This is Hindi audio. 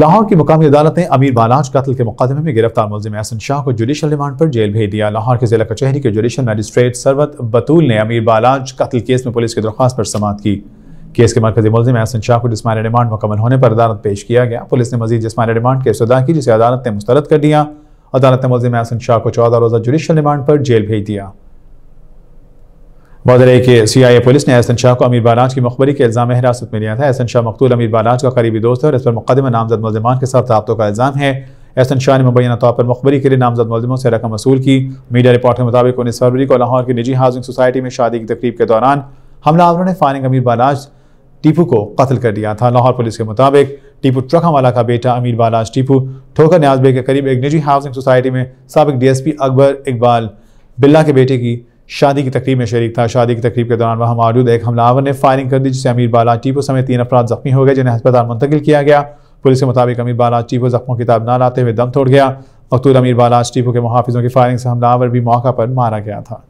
लाहौर की मुकामी अदालत ने अमीर बालाज कत्ल के मुकदमे में गिरफ्तार मुलिम एहसन शाह को जुडिशल रिमांड पर जेल भेज दिया लाहौर के जिला कचहरी के जुडिशल मजिस्ट्रेट सरवत बतूल ने अमीर बालाज कत्ल केस में पुलिस की दरख्वास्त पर समात की केस के मरकजी मुलिम एहसन शाह को जिसमानी रिमांड मुकम्मल होने पर अदालत पेश किया गया पुलिस ने मजीद जिसमानी रिमांड की सदा की जिसे अदालत ने मुस्तरद कर दिया अदालत ने मुलिम एहसन शाह को चौदह रोज़ा जुडिशल रिमांड पर जेल भेज दिया मौदरे के सी आई ए पुलिस ने एहसन शाह को अमीर बालाज की मखबरी के इल्ज़ाम हिरासत में लिया था एहसन शाह मकतूल अमीर बालाज का करीबी दोस्त है और इस पर मुकदमा नामजद मुलजमान के साथ रबतों का इल्ज़ाम है एहसन शाह ने मुबैना तौर पर मखबरी के लिए नामजद मुलजमों से रकम वसूल की मीडिया रिपोर्ट के मुताबिक उन्नीस फरवरी को लाहौर की निजी हाउसिंग सोसाइटी में शादी की तकरीब के दौरान हमलावरों ने फायरिंग अमीर बालाज टीपू को कत्ल कर दिया था लाहौर पुलिस के मुताबिक टीपू ट्रक हमला का बेटा अमीर बालाज टीपू ठोकर न्याज बे के करीब एक निजी हाउसिंग सोसाइटी में सबक पी अकबर इकबाल बिल्ला के बेटे की शादी की तकरीब में शरीक था शादी की तकरीब के दौरान वहाँ मौजूद एक हमलावर ने फायरिंग कर दी जिससे अमीर बाला टीपो समेत तीन अफराद जख्मी हो गए जिन्हें अस्पताल मुंतकिल किया गया पुलिस के मुताबिक अमीर बाला टीपो जख्मों की ताब ना लाते हुए दम तोड़ गया मकतूल अमीर बाला टीपो के मुहाफिजों की फायरिंग से हमलावर भी मौका पर मारा गया था